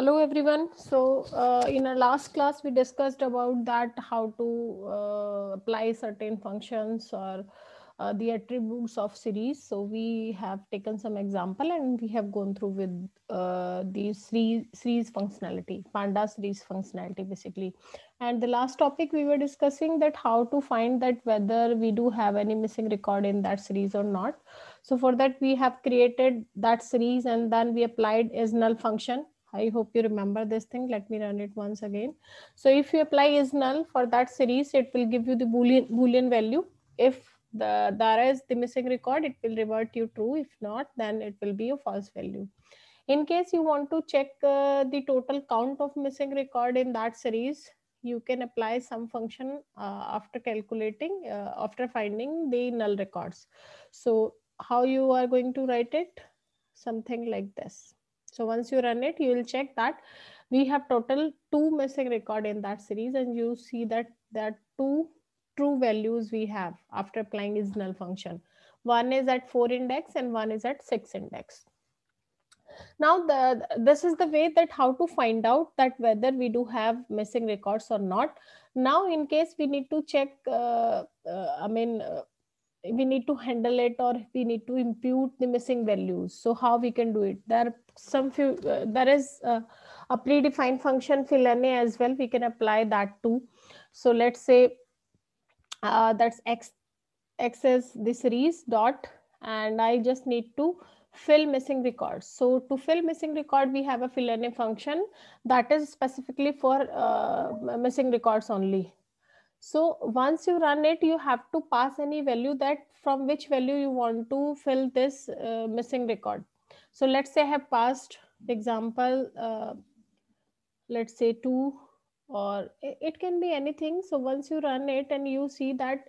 hello everyone so uh, in our last class we discussed about that how to uh, apply certain functions or uh, the attributes of series so we have taken some example and we have gone through with uh, the series, series functionality panda series functionality basically and the last topic we were discussing that how to find that whether we do have any missing record in that series or not so for that we have created that series and then we applied is null function I hope you remember this thing. Let me run it once again. So if you apply is null for that series, it will give you the Boolean, Boolean value. If the there is the missing record, it will revert you true. If not, then it will be a false value. In case you want to check uh, the total count of missing record in that series, you can apply some function uh, after calculating, uh, after finding the null records. So how you are going to write it? Something like this. So once you run it, you will check that we have total two missing record in that series and you see that there are two true values we have after applying is null function. One is at four index and one is at six index. Now the this is the way that how to find out that whether we do have missing records or not. Now in case we need to check, uh, uh, I mean, uh, we need to handle it or we need to impute the missing values so how we can do it there are some few uh, there is uh, a predefined function filane as well we can apply that too so let's say uh, that's x x is the series dot and i just need to fill missing records so to fill missing record we have a filane function that is specifically for uh, missing records only so once you run it, you have to pass any value that from which value you want to fill this uh, missing record. So let's say I have passed example, uh, let's say two or it can be anything. So once you run it and you see that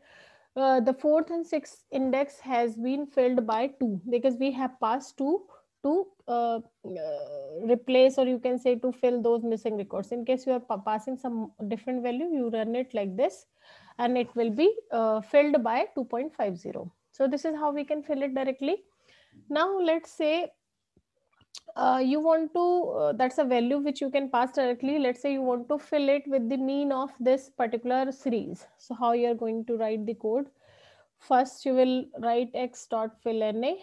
uh, the fourth and sixth index has been filled by two because we have passed two to uh, uh, replace or you can say to fill those missing records. In case you are passing some different value, you run it like this and it will be uh, filled by 2.50. So this is how we can fill it directly. Now let's say uh, you want to, uh, that's a value which you can pass directly. Let's say you want to fill it with the mean of this particular series. So how you're going to write the code. First, you will write x dot fill na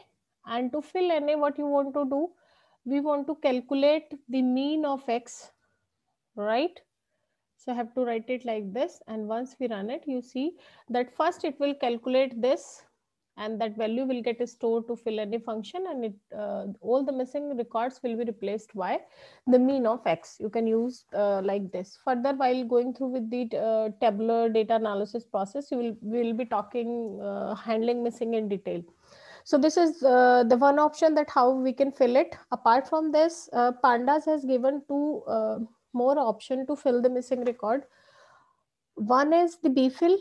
and to fill any what you want to do, we want to calculate the mean of X, right? So I have to write it like this. And once we run it, you see that first it will calculate this and that value will get stored to fill any function and it uh, all the missing records will be replaced by the mean of x you can use uh, like this further while going through with the uh, tabular data analysis process you will we will be talking uh, handling missing in detail so this is uh, the one option that how we can fill it. Apart from this, uh, Pandas has given two uh, more option to fill the missing record. One is the bfill.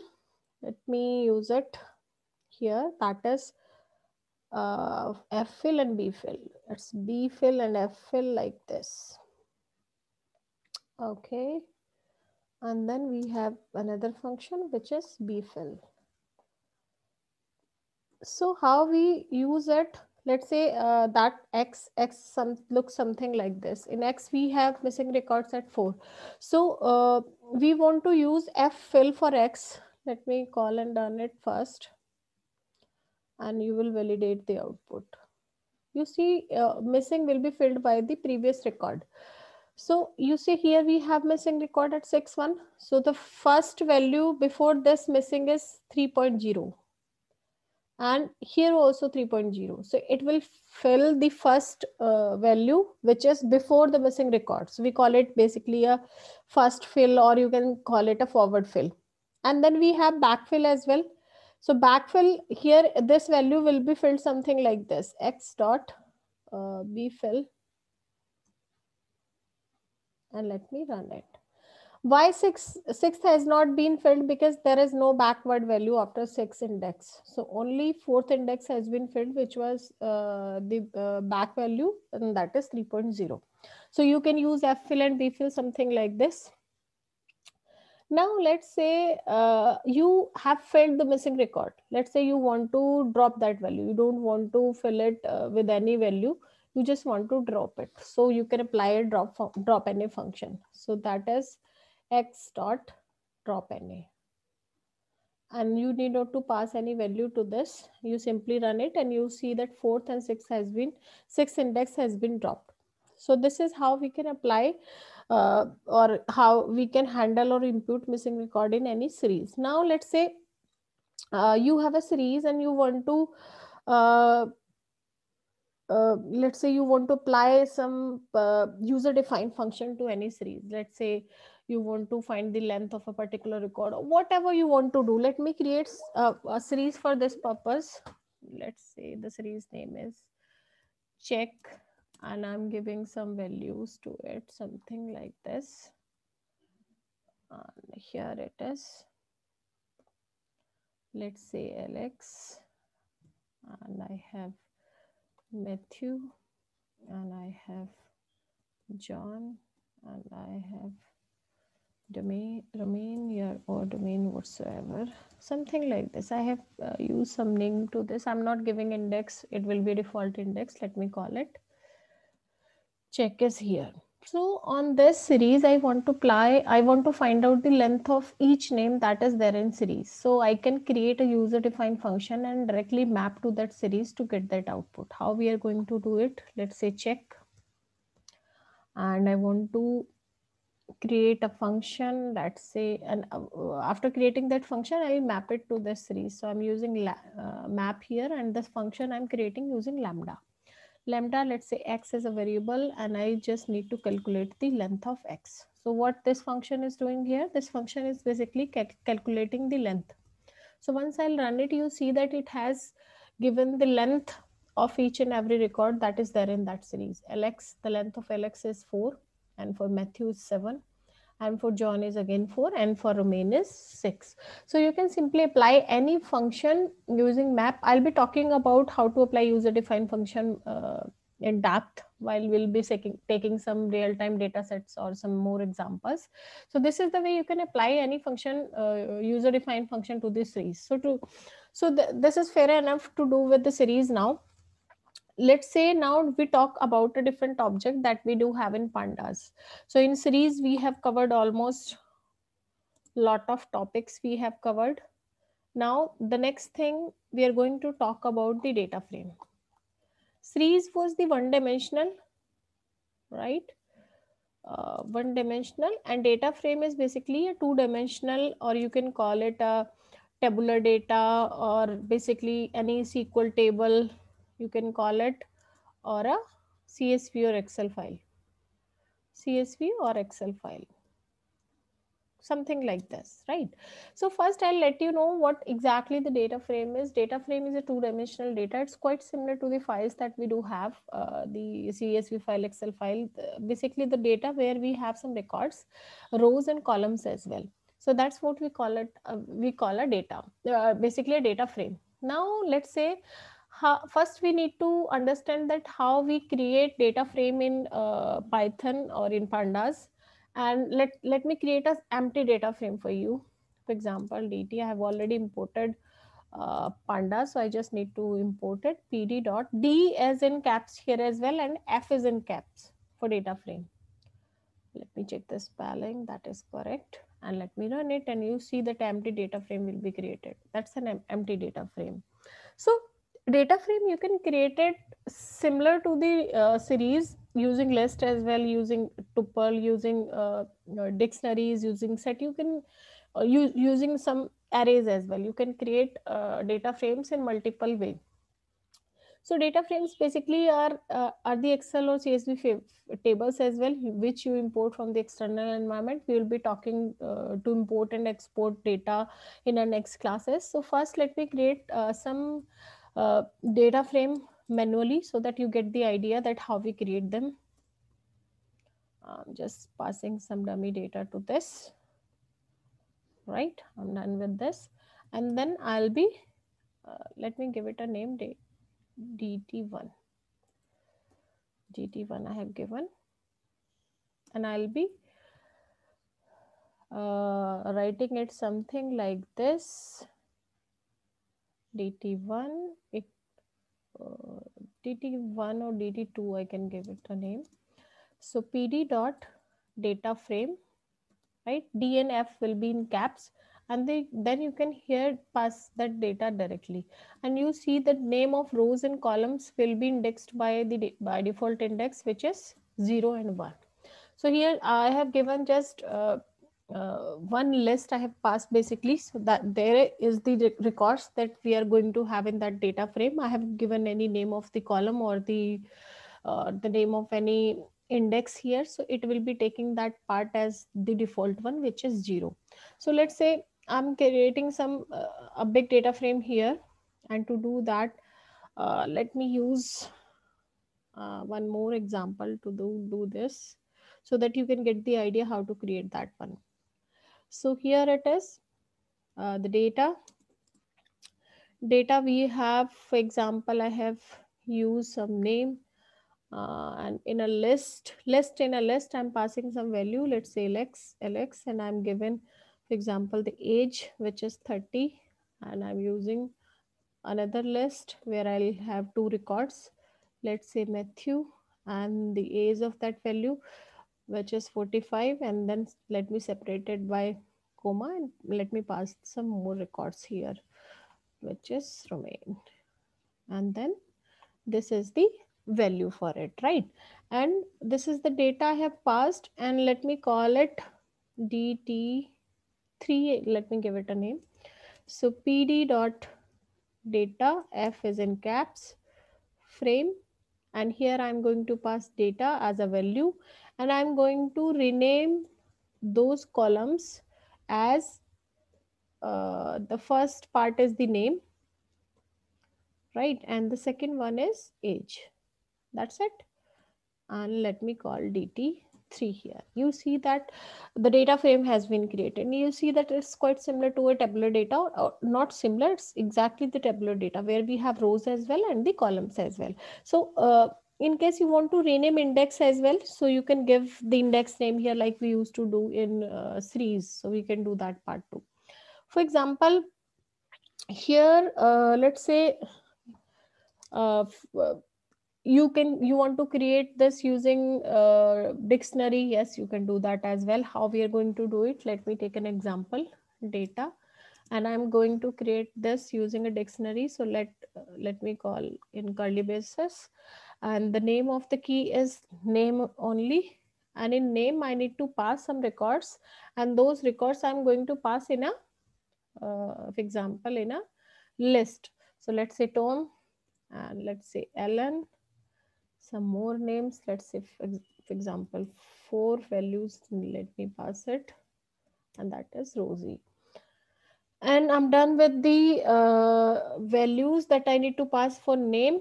Let me use it here. That is uh, ffill and bfill. It's bfill and ffill like this. Okay. And then we have another function, which is bfill so how we use it let's say uh, that x x some looks something like this in x we have missing records at 4 so uh, we want to use f fill for x let me call and run it first and you will validate the output you see uh, missing will be filled by the previous record so you see here we have missing record at 6 1 so the first value before this missing is 3.0 and here also 3.0 so it will fill the first uh, value which is before the missing record so we call it basically a first fill or you can call it a forward fill and then we have backfill as well so backfill here this value will be filled something like this x dot uh, b fill and let me run it why six, sixth has not been filled because there is no backward value after sixth index. So only fourth index has been filled, which was uh, the uh, back value, and that is 3.0. So you can use F fill and B fill, something like this. Now let's say uh, you have filled the missing record. Let's say you want to drop that value. You don't want to fill it uh, with any value you just want to drop it so you can apply a drop drop any function so that is x dot drop NA. And you need not to pass any value to this. You simply run it and you see that fourth and sixth has been, sixth index has been dropped. So this is how we can apply uh, or how we can handle or impute missing record in any series. Now let's say uh, you have a series and you want to uh, uh, let's say you want to apply some uh, user defined function to any series let's say you want to find the length of a particular record or whatever you want to do let me create a, uh, a series for this purpose let's say the series name is check and i'm giving some values to it something like this and here it is let's say alex and i have matthew and i have john and i have domain domain your or domain whatsoever something like this i have uh, used some name to this i'm not giving index it will be default index let me call it check is here so on this series i want to apply i want to find out the length of each name that is there in series so i can create a user defined function and directly map to that series to get that output how we are going to do it let's say check and i want to create a function, let's say, and uh, after creating that function, I will map it to this series. So I'm using uh, map here and this function I'm creating using lambda. Lambda, let's say x is a variable and I just need to calculate the length of x. So what this function is doing here, this function is basically cal calculating the length. So once I'll run it, you see that it has given the length of each and every record that is there in that series. LX, the length of LX is 4 and for Matthew is 7 and for John is again 4 and for Romain is 6. So you can simply apply any function using map. I'll be talking about how to apply user defined function uh, in depth while we'll be taking, some real time data sets or some more examples. So this is the way you can apply any function, uh, user defined function to this series. So to, so th this is fair enough to do with the series now let's say now we talk about a different object that we do have in pandas. So in series, we have covered almost lot of topics we have covered. Now, the next thing we are going to talk about the data frame. Series was the one dimensional, right? Uh, one dimensional and data frame is basically a two dimensional or you can call it a tabular data or basically any SQL table you can call it or a CSV or Excel file. CSV or Excel file. Something like this, right? So first I'll let you know what exactly the data frame is. Data frame is a two-dimensional data. It's quite similar to the files that we do have, uh, the CSV file, Excel file, basically the data where we have some records, rows and columns as well. So that's what we call it, uh, we call a data, uh, basically a data frame. Now let's say how, first we need to understand that how we create data frame in uh, Python or in pandas. And let, let me create an empty data frame for you. For example, DT, I have already imported uh, panda. So I just need to import it pd dot d as in caps here as well and f is in caps for data frame. Let me check the spelling that is correct and let me run it and you see that empty data frame will be created. That's an empty data frame. So data frame you can create it similar to the uh, series using list as well using tuple using uh, uh, dictionaries using set you can uh, use using some arrays as well you can create uh, data frames in multiple way so data frames basically are uh, are the excel or csv tables as well which you import from the external environment we will be talking to import and export data in our next classes so first let me create some uh, data frame manually so that you get the idea that how we create them. I'm just passing some dummy data to this, right? I'm done with this. And then I'll be, uh, let me give it a name DT1. DT1 I have given. And I'll be uh, writing it something like this dt1 uh, dt1 or dt2 i can give it a name so pd dot data frame right DNF will be in caps and they, then you can here pass that data directly and you see that name of rows and columns will be indexed by the by default index which is 0 and 1 so here i have given just uh, uh, one list I have passed basically so that there is the records that we are going to have in that data frame. I have given any name of the column or the uh, the name of any index here. So it will be taking that part as the default one, which is zero. So let's say I'm creating some uh, a big data frame here. And to do that, uh, let me use uh, one more example to do, do this so that you can get the idea how to create that one. So here it is, uh, the data. Data we have, for example, I have used some name uh, and in a list, list in a list, I'm passing some value, let's say LX, LX, and I'm given, for example, the age, which is 30, and I'm using another list where I'll have two records, let's say Matthew and the age of that value which is 45 and then let me separate it by comma and let me pass some more records here which is Romain and then this is the value for it right and this is the data I have passed and let me call it dt3 let me give it a name so pd dot data f is in caps frame and here I'm going to pass data as a value and I'm going to rename those columns as uh, the first part is the name, right? And the second one is age. That's it. And let me call DT 3 here. You see that the data frame has been created. And you see that it's quite similar to a tabular data, or not similar, it's exactly the tabular data where we have rows as well and the columns as well. So uh, in case you want to rename index as well, so you can give the index name here like we used to do in uh, series. So we can do that part too. For example, here, uh, let's say, uh, uh you can you want to create this using uh, dictionary yes you can do that as well how we are going to do it let me take an example data and i'm going to create this using a dictionary so let let me call in curly braces and the name of the key is name only and in name i need to pass some records and those records i'm going to pass in a uh, for example in a list so let's say tom and let's say ellen some more names let's say for, for example four values let me pass it and that is Rosie and I'm done with the uh, values that I need to pass for name.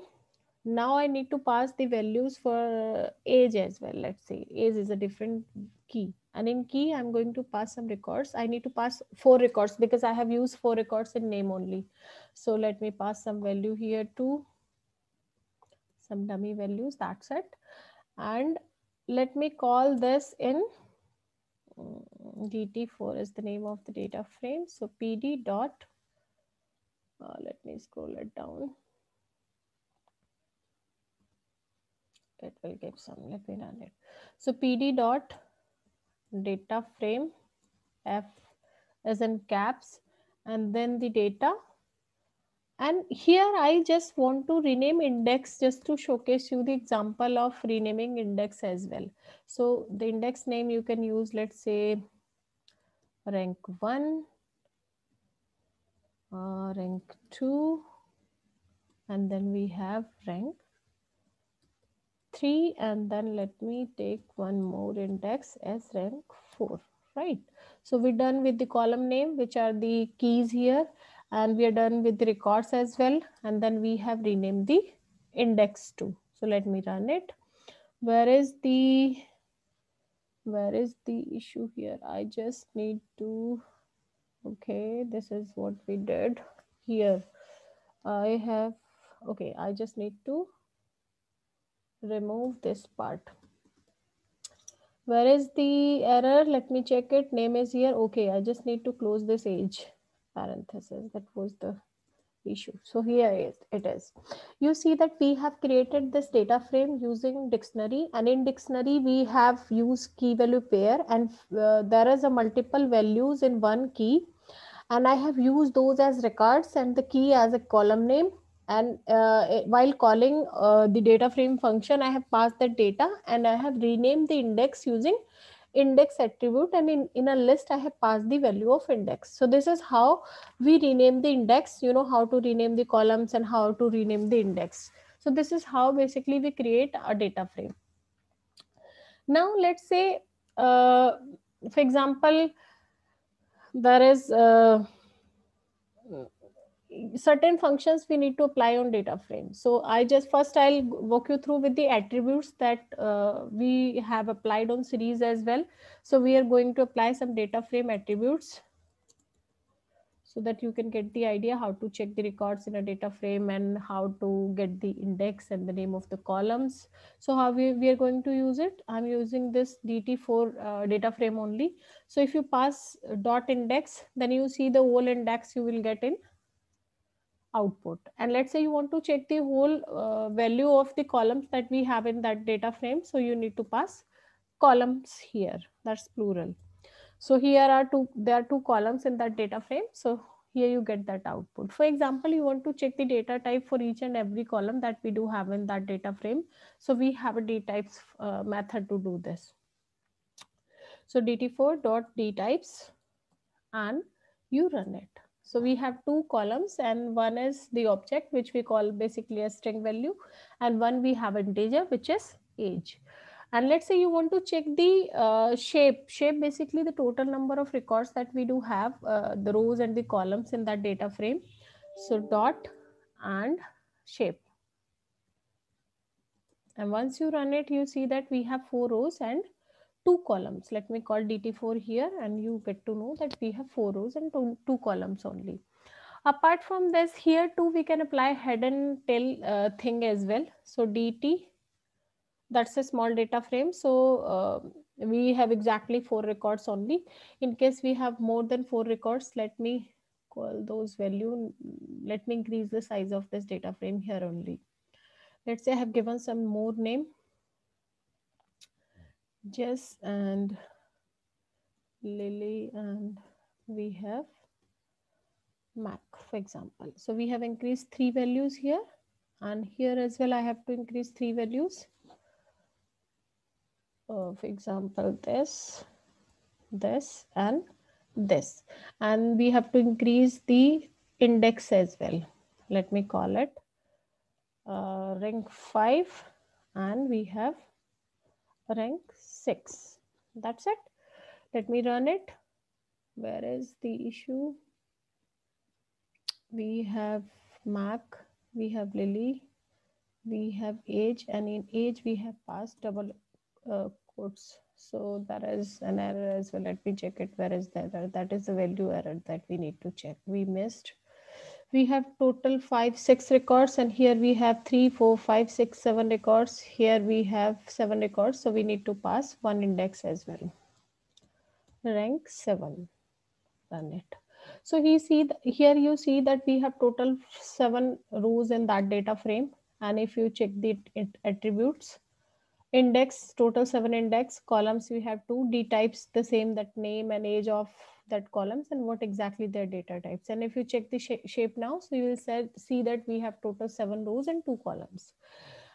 Now I need to pass the values for age as well. Let's say age is a different key. And in key, I'm going to pass some records. I need to pass four records because I have used four records in name only. So let me pass some value here too some dummy values, that's it. And let me call this in mm, dt4 is the name of the data frame. So pd dot, uh, let me scroll it down. It will give some, let me run it. So pd dot data frame f is in caps and then the data and here I just want to rename index just to showcase you the example of renaming index as well. So the index name you can use, let's say rank one, uh, rank two, and then we have rank three. And then let me take one more index as rank four, right? So we're done with the column name, which are the keys here and we are done with the records as well and then we have renamed the index too so let me run it where is the where is the issue here i just need to okay this is what we did here i have okay i just need to remove this part where is the error let me check it name is here okay i just need to close this age parenthesis that was the issue so here it is you see that we have created this data frame using dictionary and in dictionary we have used key value pair and uh, there is a multiple values in one key and i have used those as records and the key as a column name and uh, while calling uh, the data frame function i have passed the data and i have renamed the index using index attribute and in, in a list I have passed the value of index. So this is how we rename the index, you know, how to rename the columns and how to rename the index. So this is how basically we create a data frame. Now let's say, uh, for example, there is, uh, certain functions we need to apply on data frame. So I just first I'll walk you through with the attributes that uh, we have applied on series as well. So we are going to apply some data frame attributes so that you can get the idea how to check the records in a data frame and how to get the index and the name of the columns. So how we, we are going to use it. I'm using this DT4 uh, data frame only. So if you pass dot index, then you see the whole index you will get in output. And let's say you want to check the whole uh, value of the columns that we have in that data frame. So you need to pass columns here, that's plural. So here are two, there are two columns in that data frame. So here you get that output. For example, you want to check the data type for each and every column that we do have in that data frame. So we have a dtypes uh, method to do this. So dt4.dtypes and you run it. So we have two columns and one is the object, which we call basically a string value. And one we have integer, which is age. And let's say you want to check the uh, shape. Shape basically the total number of records that we do have, uh, the rows and the columns in that data frame. So dot and shape. And once you run it, you see that we have four rows and two columns. Let me call DT4 here and you get to know that we have four rows and two, two columns only. Apart from this here too, we can apply head and tail uh, thing as well. So DT, that's a small data frame. So uh, we have exactly four records only. In case we have more than four records, let me call those value. Let me increase the size of this data frame here only. Let's say I have given some more name Jess and Lily and we have Mac, for example. So we have increased three values here and here as well, I have to increase three values. Uh, for example, this, this, and this. And we have to increase the index as well. Let me call it uh, rank 5 and we have rank six. That's it. Let me run it. Where is the issue? We have Mac, we have Lily, we have age, and in age we have passed double uh, quotes. So there is an error as well. Let me check it. Where is the error? That is the value error that we need to check. We missed we have total five six records and here we have three four five six seven records here we have seven records so we need to pass one index as well rank seven run it so he see here you see that we have total seven rows in that data frame and if you check the attributes index total seven index columns we have two d types the same that name and age of that columns and what exactly their data types. And if you check the sh shape now, so you will see that we have total seven rows and two columns.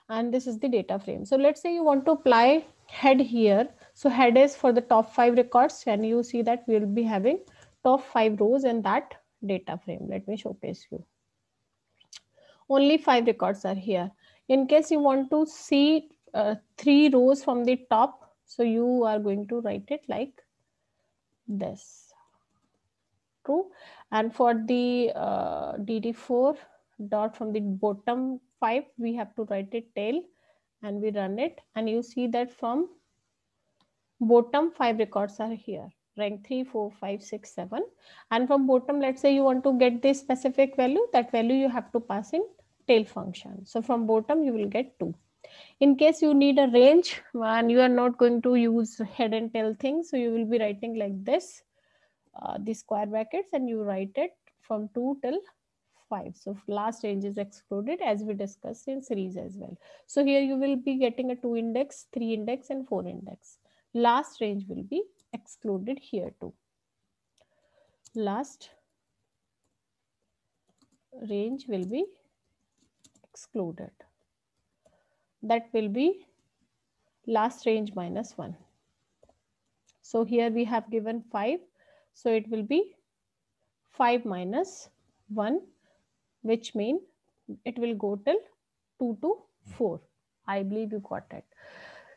And this is the data frame. So let's say you want to apply head here. So head is for the top five records and you see that we'll be having top five rows in that data frame. Let me showcase you. Only five records are here. In case you want to see uh, three rows from the top, so you are going to write it like this true and for the uh, dd4 dot from the bottom 5 we have to write it tail and we run it and you see that from bottom 5 records are here rank three, four, five, six, seven, and from bottom let's say you want to get this specific value that value you have to pass in tail function so from bottom you will get 2 in case you need a range and you are not going to use head and tail thing so you will be writing like this uh, the square brackets and you write it from 2 till 5. So last range is excluded as we discussed in series as well. So here you will be getting a 2 index, 3 index and 4 index. Last range will be excluded here too. Last range will be excluded. That will be last range minus 1. So here we have given 5 so it will be 5 minus 1, which mean it will go till 2 to 4. I believe you got it.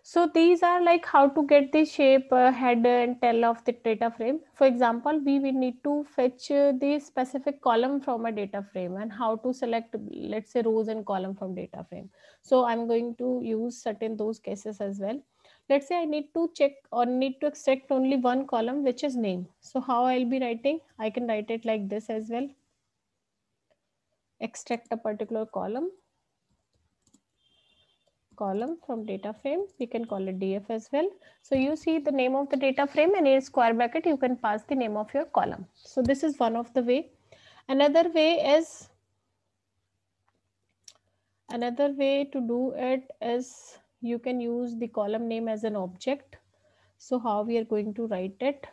So these are like how to get the shape, uh, head and tail of the data frame. For example, we will need to fetch uh, the specific column from a data frame and how to select, let's say rows and column from data frame. So I'm going to use certain those cases as well let's say I need to check or need to extract only one column, which is name. So how I'll be writing, I can write it like this as well. Extract a particular column, column from data frame. We can call it DF as well. So you see the name of the data frame and in square bracket, you can pass the name of your column. So this is one of the way. Another way is, another way to do it is you can use the column name as an object. So how we are going to write it,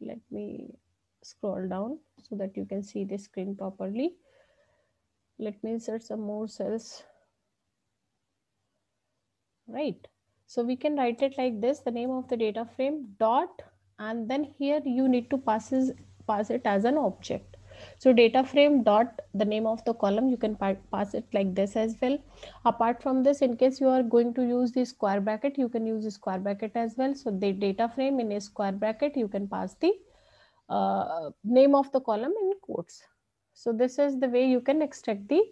let me scroll down so that you can see the screen properly. Let me insert some more cells, right? So we can write it like this, the name of the data frame dot, and then here you need to pass it as an object. So data frame dot the name of the column, you can pass it like this as well. Apart from this, in case you are going to use the square bracket, you can use the square bracket as well. So the data frame in a square bracket, you can pass the uh, name of the column in quotes. So this is the way you can extract the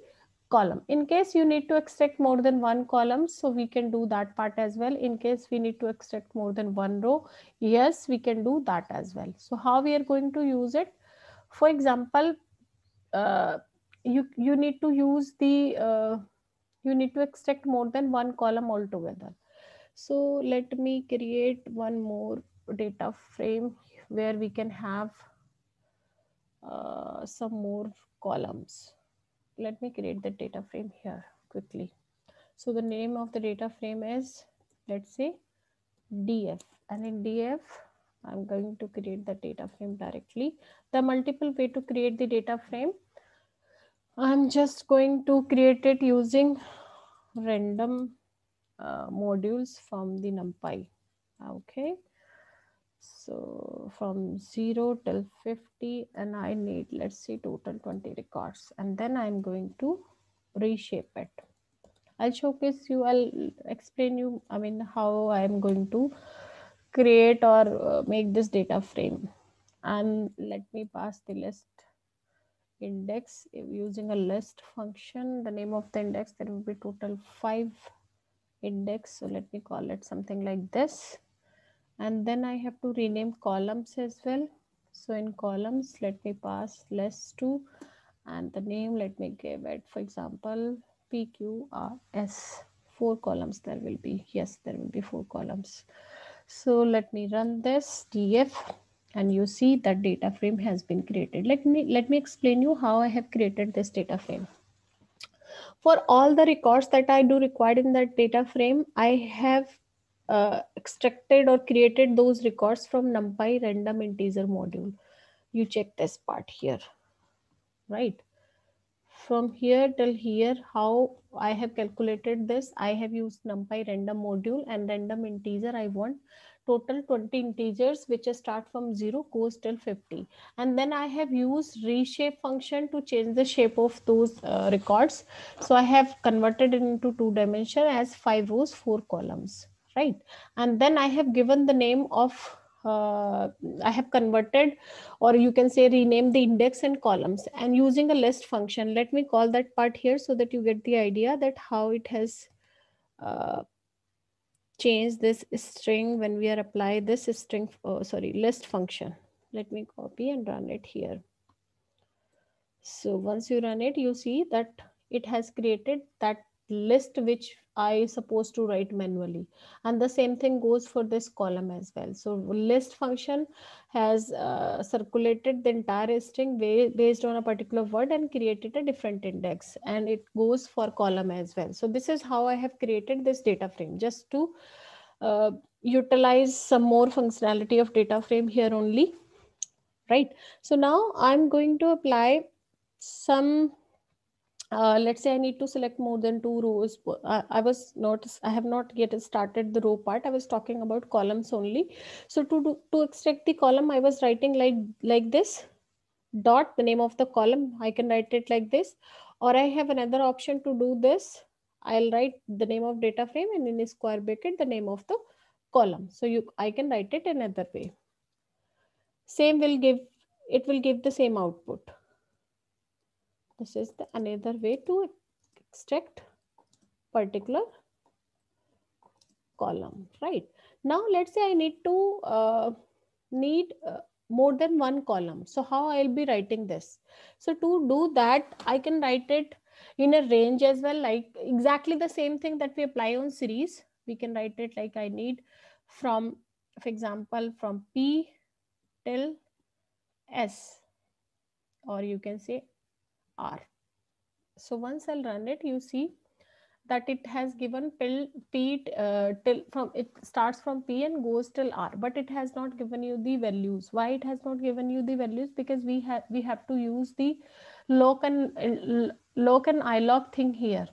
column. In case you need to extract more than one column, so we can do that part as well. In case we need to extract more than one row, yes, we can do that as well. So how we are going to use it? for example uh, you you need to use the uh, you need to extract more than one column altogether so let me create one more data frame where we can have uh, some more columns let me create the data frame here quickly so the name of the data frame is let's say df and in df I'm going to create the data frame directly. The multiple way to create the data frame. I'm just going to create it using random uh, modules from the NumPy. Okay. So from 0 till 50 and I need, let's say total 20 records and then I'm going to reshape it. I'll showcase you, I'll explain you, I mean, how I'm going to create or uh, make this data frame and let me pass the list index if using a list function the name of the index there will be total five index so let me call it something like this and then i have to rename columns as well so in columns let me pass list to and the name let me give it for example pqrs four columns there will be yes there will be four columns so let me run this df and you see that data frame has been created. Let me, let me explain you how I have created this data frame. For all the records that I do required in that data frame, I have uh, extracted or created those records from NumPy random integer module. You check this part here, right? from here till here how I have calculated this I have used numpy random module and random integer I want total 20 integers which start from 0 goes till 50 and then I have used reshape function to change the shape of those uh, records so I have converted it into two dimension as five rows four columns right and then I have given the name of uh, I have converted or you can say rename the index and columns and using a list function. Let me call that part here so that you get the idea that how it has uh, changed this string when we are apply this string, oh, sorry, list function. Let me copy and run it here. So once you run it, you see that it has created that list which I supposed to write manually. And the same thing goes for this column as well. So list function has uh, circulated the entire string based on a particular word and created a different index. And it goes for column as well. So this is how I have created this data frame just to uh, utilize some more functionality of data frame here only. Right. So now I'm going to apply some uh, let's say I need to select more than two rows. I, I, was not, I have not yet started the row part. I was talking about columns only. So to do, to extract the column, I was writing like like this dot the name of the column. I can write it like this, or I have another option to do this. I'll write the name of data frame and in a square bracket the name of the column. So you I can write it another way. Same will give it will give the same output. This is the another way to extract particular column, right? Now let's say I need to uh, need uh, more than one column. So how I'll be writing this? So to do that, I can write it in a range as well, like exactly the same thing that we apply on series. We can write it like I need from, for example, from P till S, or you can say R. So once I'll run it, you see that it has given pill, P uh, till from it starts from P and goes till R, but it has not given you the values. Why it has not given you the values? Because we have we have to use the loc and uh, loc and iloc thing here.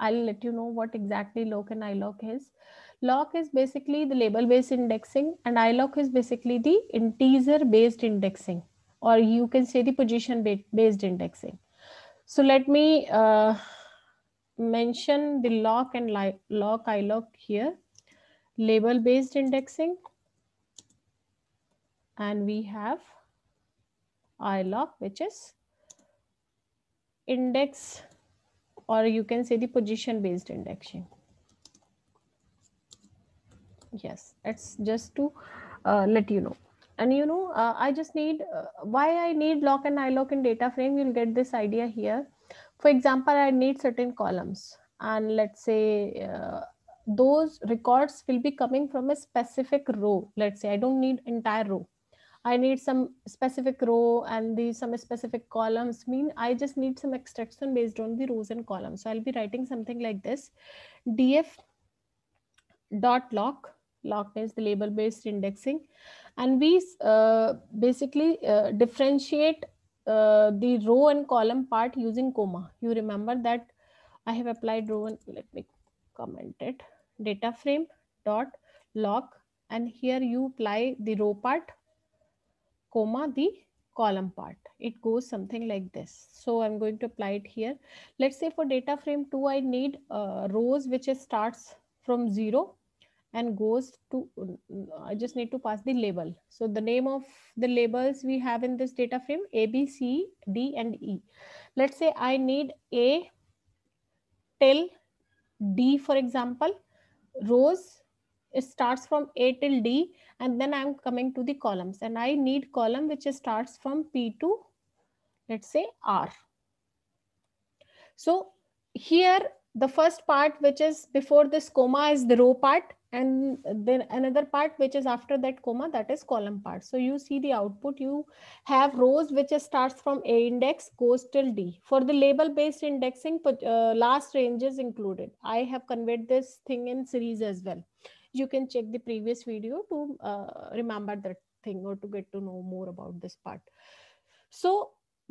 I'll let you know what exactly loc and iloc is. Loc is basically the label based indexing and iloc is basically the integer based indexing or you can say the position based indexing. So let me uh, mention the lock and lock iloc here, label based indexing. And we have iloc, which is index, or you can say the position based indexing. Yes, it's just to uh, let you know and you know uh, i just need uh, why i need lock and lock in data frame you'll get this idea here for example i need certain columns and let's say uh, those records will be coming from a specific row let's say i don't need entire row i need some specific row and these some specific columns mean i just need some extraction based on the rows and columns so i'll be writing something like this df dot lock Lock is the label based indexing and we uh, basically uh, differentiate uh, the row and column part using comma you remember that i have applied row and let me comment it data frame dot lock and here you apply the row part comma the column part it goes something like this so i'm going to apply it here let's say for data frame 2 i need uh, rows which starts from 0 and goes to, I just need to pass the label. So the name of the labels we have in this data frame, A, B, C, D, and E. Let's say I need A till D, for example, rows it starts from A till D and then I'm coming to the columns and I need column which starts from P to let's say R. So here the first part which is before this comma is the row part and then another part which is after that comma that is column part so you see the output you have rows which starts from a index goes till d for the label based indexing but uh, last range is included i have conveyed this thing in series as well you can check the previous video to uh, remember that thing or to get to know more about this part so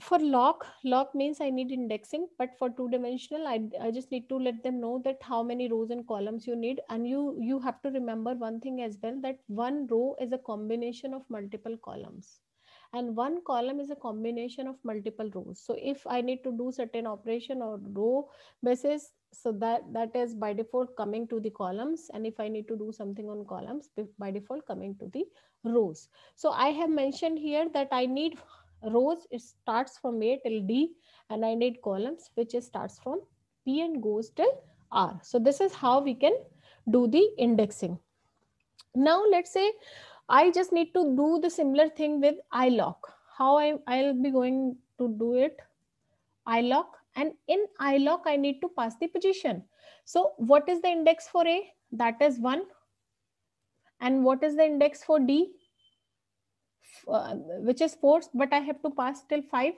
for lock, lock means I need indexing, but for two dimensional, I, I just need to let them know that how many rows and columns you need. And you, you have to remember one thing as well, that one row is a combination of multiple columns and one column is a combination of multiple rows. So if I need to do certain operation or row basis, so that, that is by default coming to the columns. And if I need to do something on columns, by default coming to the rows. So I have mentioned here that I need rows it starts from A till D and I need columns which starts from P and goes till R. So this is how we can do the indexing. Now let's say I just need to do the similar thing with ILOC. How I, I'll be going to do it ILOC, and in ILOC I need to pass the position. So what is the index for A? That is 1. And what is the index for D? uh, which is 4 but i have to pass till 5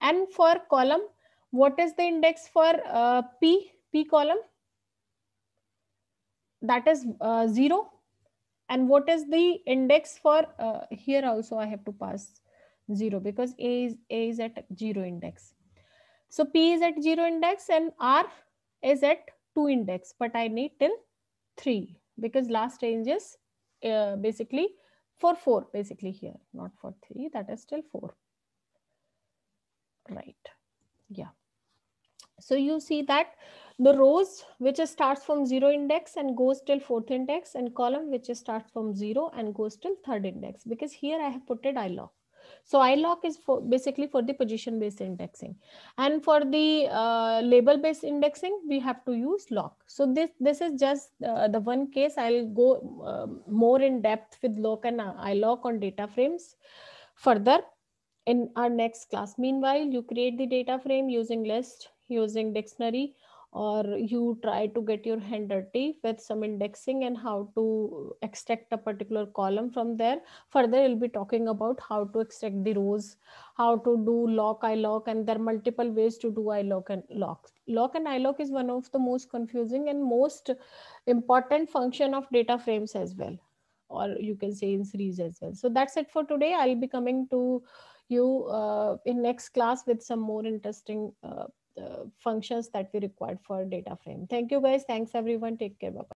and for column what is the index for uh, p p column that is uh, 0 and what is the index for uh, here also i have to pass 0 because a is a is at 0 index so p is at 0 index and r is at 2 index but i need till 3 because last range is uh, basically for 4 basically here, not for 3, that is still 4. Right, yeah. So you see that the rows which starts from 0 index and goes till 4th index and column which starts from 0 and goes till 3rd index because here I have put a dialog. So ILOC is for basically for the position based indexing. And for the uh, label based indexing, we have to use LOC. So this, this is just uh, the one case I'll go uh, more in depth with LOC and ILOC uh, on data frames further in our next class. Meanwhile, you create the data frame using list, using dictionary, or you try to get your hand dirty with some indexing and how to extract a particular column from there. Further, we'll be talking about how to extract the rows, how to do lock, ilock, and there are multiple ways to do ilock and lock. Lock and ilock is one of the most confusing and most important function of data frames as well, or you can say in series as well. So that's it for today. I'll be coming to you uh, in next class with some more interesting uh, the functions that we required for data frame. Thank you guys. Thanks everyone. Take care. Bye. -bye.